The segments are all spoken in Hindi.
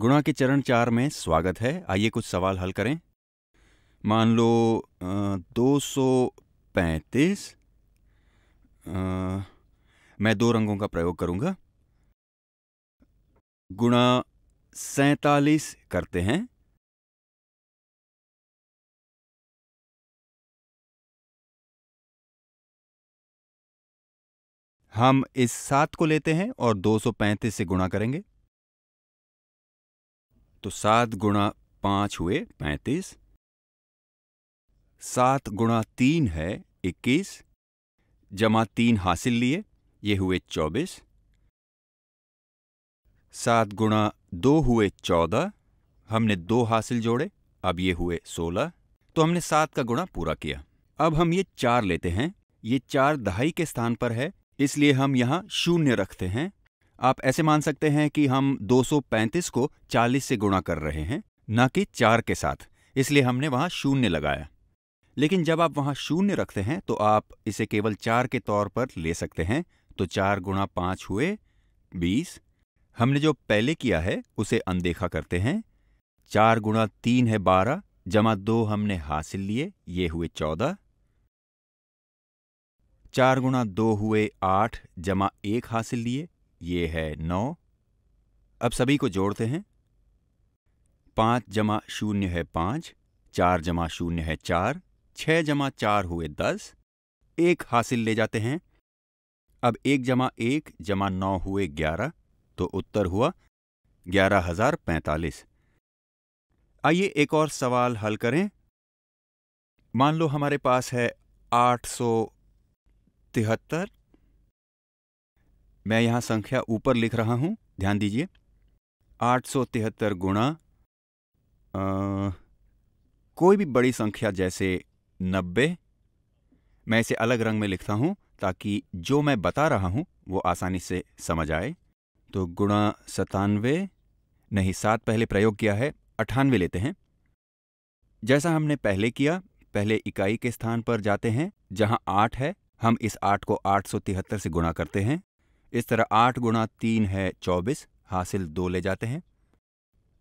गुणा के चरण चार में स्वागत है आइए कुछ सवाल हल करें मान लो दो सौ पैंतीस मैं दो रंगों का प्रयोग करूंगा गुणा सैतालीस करते हैं हम इस सात को लेते हैं और 235 से गुणा करेंगे तो सात गुणा पांच हुए पैंतीस सात गुणा तीन है इक्कीस जमा तीन हासिल लिए ये हुए चौबीस सात गुणा दो हुए चौदह हमने दो हासिल जोड़े अब ये हुए सोलह तो हमने सात का गुणा पूरा किया अब हम ये चार लेते हैं ये चार दहाई के स्थान पर है इसलिए हम यहाँ शून्य रखते हैं आप ऐसे मान सकते हैं कि हम 235 को 40 से गुणा कर रहे हैं न कि चार के साथ इसलिए हमने वहां शून्य लगाया लेकिन जब आप वहां शून्य रखते हैं तो आप इसे केवल चार के तौर पर ले सकते हैं तो चार गुणा पांच हुए बीस हमने जो पहले किया है उसे अनदेखा करते हैं चार गुणा तीन है बारह जमा दो हमने हासिल लिए ये हुए चौदह चार गुणा दो हुए आठ जमा एक हासिल लिए ये है नौ अब सभी को जोड़ते हैं पांच जमा शून्य है पांच चार जमा शून्य है चार छह जमा चार हुए दस एक हासिल ले जाते हैं अब एक जमा एक जमा नौ हुए ग्यारह तो उत्तर हुआ ग्यारह हजार पैंतालीस आइए एक और सवाल हल करें मान लो हमारे पास है आठ सौ तिहत्तर मैं यहाँ संख्या ऊपर लिख रहा हूं ध्यान दीजिए आठ सौ तिहत्तर गुणा कोई भी बड़ी संख्या जैसे नब्बे मैं इसे अलग रंग में लिखता हूं ताकि जो मैं बता रहा हूं वो आसानी से समझ आए तो गुणा सतानवे नहीं सात पहले प्रयोग किया है अठानवे लेते हैं जैसा हमने पहले किया पहले इकाई के स्थान पर जाते हैं जहां आठ है हम इस आठ को आठ सौ तिहत्तर से गुणा करते हैं इस तरह आठ गुणा तीन है चौबीस हासिल दो ले जाते हैं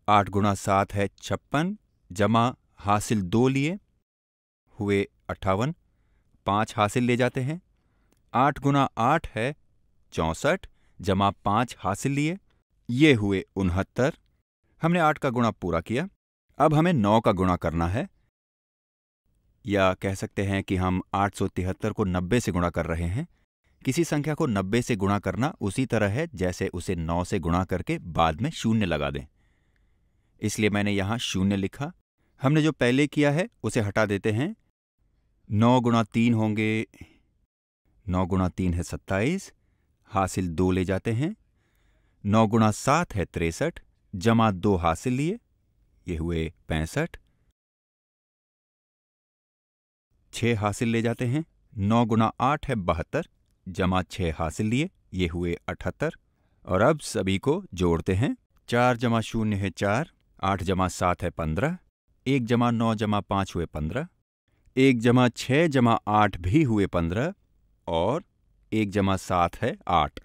आठ गुणा सात है छप्पन जमा हासिल दो लिए हुए अट्ठावन पाँच हासिल ले जाते हैं आठ गुना आठ है चौंसठ जमा पाँच हासिल लिए ये हुए उनहत्तर हमने आठ का गुणा पूरा किया अब हमें नौ का गुणा करना है या कह सकते हैं कि हम आठ सौ तिहत्तर को नब्बे से गुणा कर रहे हैं किसी संख्या को 90 से गुणा करना उसी तरह है जैसे उसे 9 से गुणा करके बाद में शून्य लगा दें इसलिए मैंने यहां शून्य लिखा हमने जो पहले किया है उसे हटा देते हैं नौ गुणा तीन होंगे नौ गुणा तीन है सत्ताईस हासिल दो ले जाते हैं नौ गुणा सात है तिरसठ जमा दो हासिल लिए ये हुए पैंसठ छः हासिल ले जाते हैं नौ गुणा आठ है बहत्तर जमा छः हासिल लिए ये हुए अठहत्तर और अब सभी को जोड़ते हैं चार जमा शून्य है चार आठ जमा सात है पंद्रह एक जमा नौ जमा पाँच हुए पंद्रह एक जमा छः जमा आठ भी हुए पंद्रह और एक जमा सात है आठ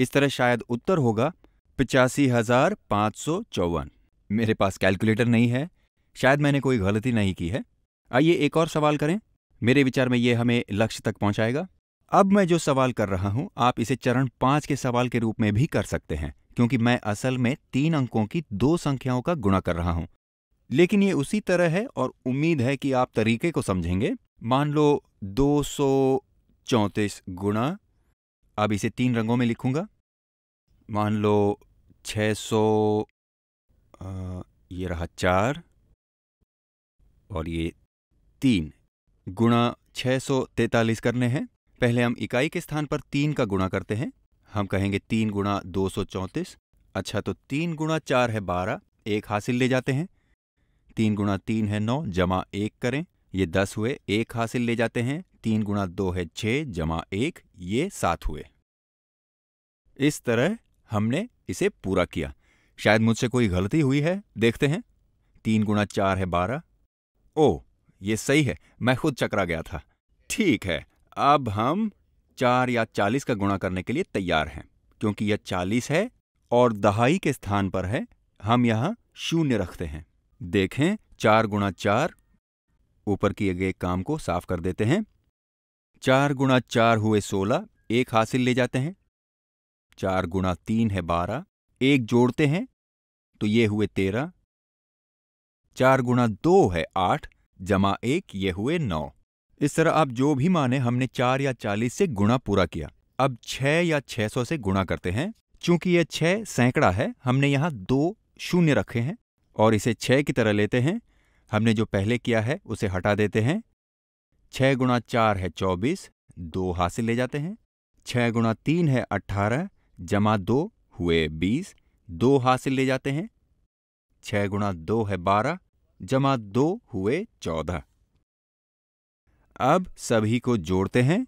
इस तरह शायद उत्तर होगा पिचासी हजार पाँच सौ चौवन मेरे पास कैलकुलेटर नहीं है शायद मैंने कोई गलती नहीं की है आइए एक और सवाल करें मेरे विचार में ये हमें लक्ष्य तक पहुंचाएगा अब मैं जो सवाल कर रहा हूं आप इसे चरण पांच के सवाल के रूप में भी कर सकते हैं क्योंकि मैं असल में तीन अंकों की दो संख्याओं का गुणा कर रहा हूं लेकिन ये उसी तरह है और उम्मीद है कि आप तरीके को समझेंगे मान लो दो सौ गुणा अब इसे तीन रंगों में लिखूंगा मान लो छ ये रहा चार और ये तीन गुणा छः सौ तैतालीस करने हैं पहले हम इकाई के स्थान पर तीन का गुणा करते हैं हम कहेंगे तीन गुणा दो सौ चौंतीस अच्छा तो तीन गुणा चार है बारह एक हासिल ले जाते हैं तीन गुणा तीन है नौ जमा एक करें ये दस हुए एक हासिल ले जाते हैं तीन गुणा दो है छः जमा एक ये सात हुए इस तरह हमने इसे पूरा किया शायद मुझसे कोई गलती हुई है देखते हैं तीन गुणा चार है बारह ओ ये सही है मैं खुद चकरा गया था ठीक है अब हम चार या चालीस का गुणा करने के लिए तैयार हैं क्योंकि यह चालीस है और दहाई के स्थान पर है हम यहाँ शून्य रखते हैं देखें चार गुणा चार ऊपर किए गए काम को साफ कर देते हैं चार गुणा चार हुए सोलह एक हासिल ले जाते हैं चार गुणा तीन है बारह एक जोड़ते हैं तो ये हुए तेरह चार गुणा दो है आठ जमा एक ये हुए नौ इस तरह आप जो भी माने हमने चार या चालीस से गुणा पूरा किया अब छह या छह सौ से गुणा करते हैं चूंकि यह छह सैकड़ा है हमने यहां दो शून्य रखे हैं और इसे छह की तरह लेते हैं हमने जो पहले किया है उसे हटा देते हैं छह गुणा चार है चौबीस दो हासिल ले जाते हैं छह गुणा तीन है अट्ठारह जमा दो हुए बीस दो हासिल ले जाते हैं छह गुणा दो है बारह जमा दो हुए चौदह अब सभी को जोड़ते हैं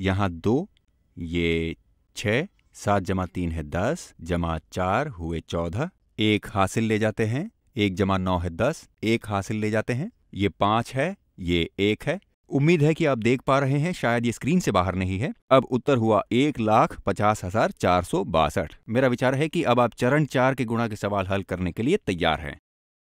यहां दो ये छ सात जमा तीन है दस जमा चार हुए चौदह एक हासिल ले जाते हैं एक जमा नौ है दस एक हासिल ले जाते हैं ये पांच है ये एक है उम्मीद है कि आप देख पा रहे हैं शायद ये स्क्रीन से बाहर नहीं है अब उत्तर हुआ एक लाख पचास हजार चार सौ बासठ मेरा विचार है कि अब आप चरण चार के गुणा के सवाल हल करने के लिए तैयार हैं